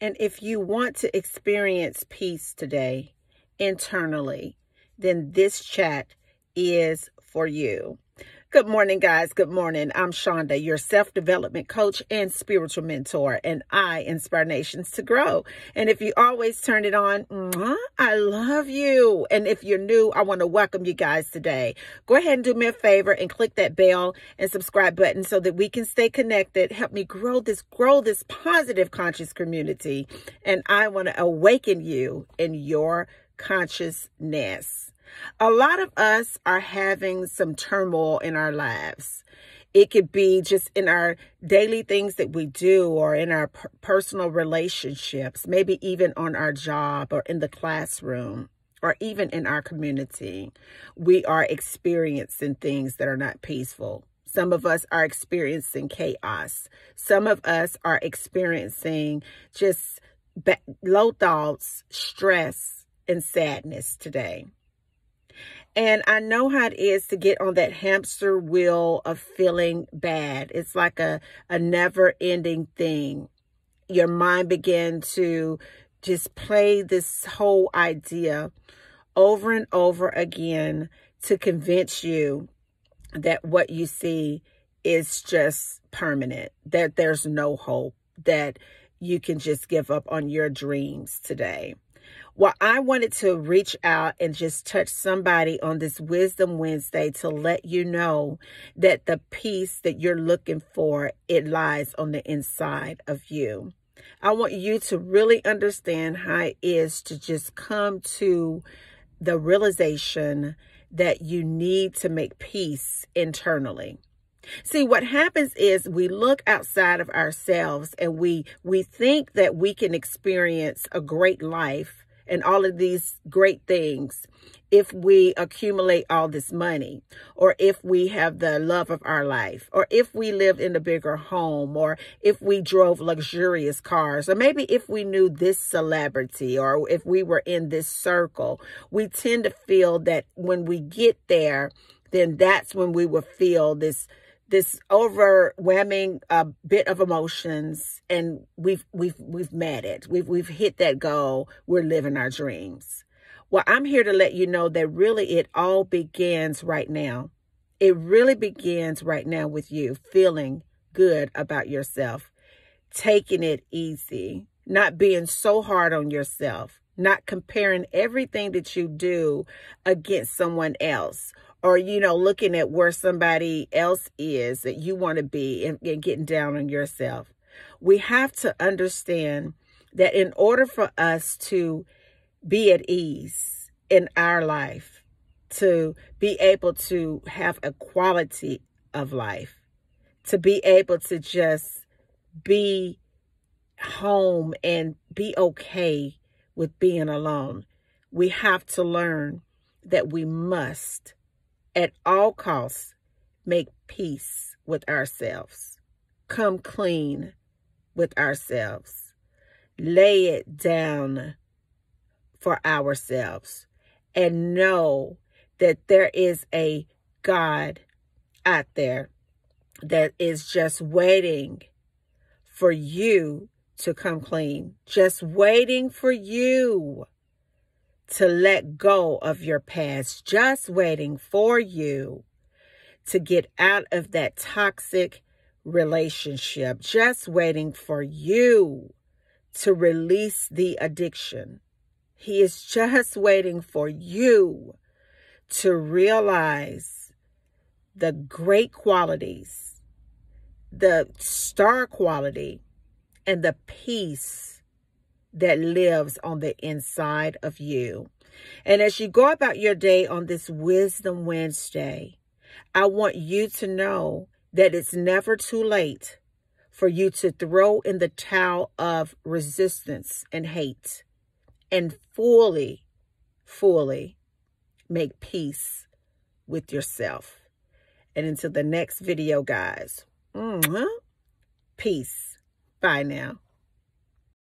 And if you want to experience peace today internally, then this chat is for you. Good morning, guys. Good morning. I'm Shonda, your self development coach and spiritual mentor, and I inspire nations to grow. And if you always turn it on, I love you. And if you're new, I want to welcome you guys today. Go ahead and do me a favor and click that bell and subscribe button so that we can stay connected. Help me grow this, grow this positive conscious community. And I want to awaken you in your consciousness. A lot of us are having some turmoil in our lives. It could be just in our daily things that we do or in our personal relationships, maybe even on our job or in the classroom or even in our community. We are experiencing things that are not peaceful. Some of us are experiencing chaos. Some of us are experiencing just low thoughts, stress, and sadness today. And I know how it is to get on that hamster wheel of feeling bad. It's like a, a never ending thing. Your mind began to just play this whole idea over and over again to convince you that what you see is just permanent, that there's no hope, that you can just give up on your dreams today. Well, I wanted to reach out and just touch somebody on this Wisdom Wednesday to let you know that the peace that you're looking for, it lies on the inside of you. I want you to really understand how it is to just come to the realization that you need to make peace internally. See, what happens is we look outside of ourselves and we we think that we can experience a great life and all of these great things if we accumulate all this money or if we have the love of our life or if we lived in a bigger home or if we drove luxurious cars or maybe if we knew this celebrity or if we were in this circle we tend to feel that when we get there then that's when we will feel this this overwhelming uh, bit of emotions and we've we've we've met it we've we've hit that goal we're living our dreams well i'm here to let you know that really it all begins right now it really begins right now with you feeling good about yourself taking it easy not being so hard on yourself not comparing everything that you do against someone else or you know looking at where somebody else is that you want to be and, and, getting down on yourself we have to understand that in order for us to be at ease in our life to be able to have a quality of life to be able to just be home and be okay with being alone we have to learn that we must at all costs, make peace with ourselves. Come clean with ourselves. Lay it down for ourselves and know that there is a God out there that is just waiting for you to come clean, just waiting for you to let go of your past, just waiting for you to get out of that toxic relationship, just waiting for you to release the addiction. He is just waiting for you to realize the great qualities, the star quality, and the peace that lives on the inside of you. And as you go about your day on this Wisdom Wednesday, I want you to know that it's never too late for you to throw in the towel of resistance and hate and fully, fully make peace with yourself. And until the next video, guys, mm -hmm. peace. Bye now.